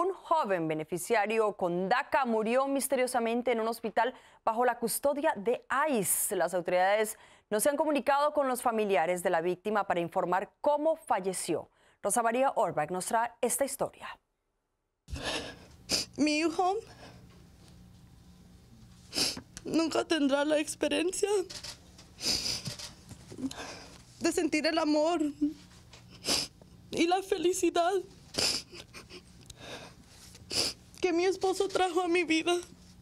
Un joven beneficiario con DACA murió misteriosamente en un hospital bajo la custodia de ICE. Las autoridades no se han comunicado con los familiares de la víctima para informar cómo falleció. Rosa María Orbach nos trae esta historia. Mi hijo nunca tendrá la experiencia de sentir el amor y la felicidad mi esposo trajo a mi vida.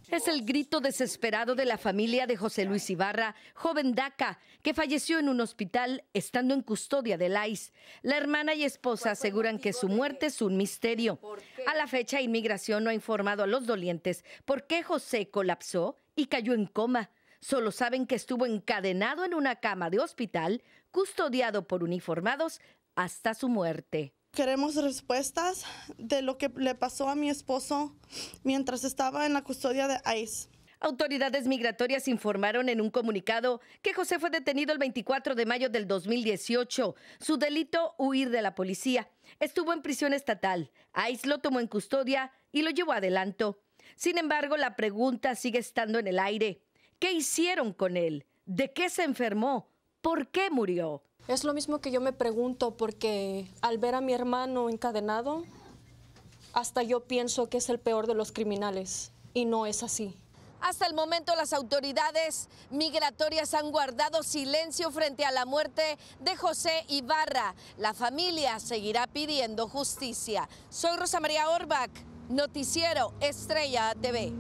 Es el grito desesperado de la familia de José Luis Ibarra, joven DACA, que falleció en un hospital estando en custodia de ICE. La hermana y esposa aseguran que su muerte es un misterio. A la fecha, Inmigración no ha informado a los dolientes por qué José colapsó y cayó en coma. Solo saben que estuvo encadenado en una cama de hospital, custodiado por uniformados, hasta su muerte. Queremos respuestas de lo que le pasó a mi esposo mientras estaba en la custodia de ICE. Autoridades migratorias informaron en un comunicado que José fue detenido el 24 de mayo del 2018. Su delito, huir de la policía. Estuvo en prisión estatal. ICE lo tomó en custodia y lo llevó adelanto. Sin embargo, la pregunta sigue estando en el aire. ¿Qué hicieron con él? ¿De qué se enfermó? por qué murió. Es lo mismo que yo me pregunto porque al ver a mi hermano encadenado, hasta yo pienso que es el peor de los criminales y no es así. Hasta el momento las autoridades migratorias han guardado silencio frente a la muerte de José Ibarra. La familia seguirá pidiendo justicia. Soy Rosa María Orbach, Noticiero Estrella TV.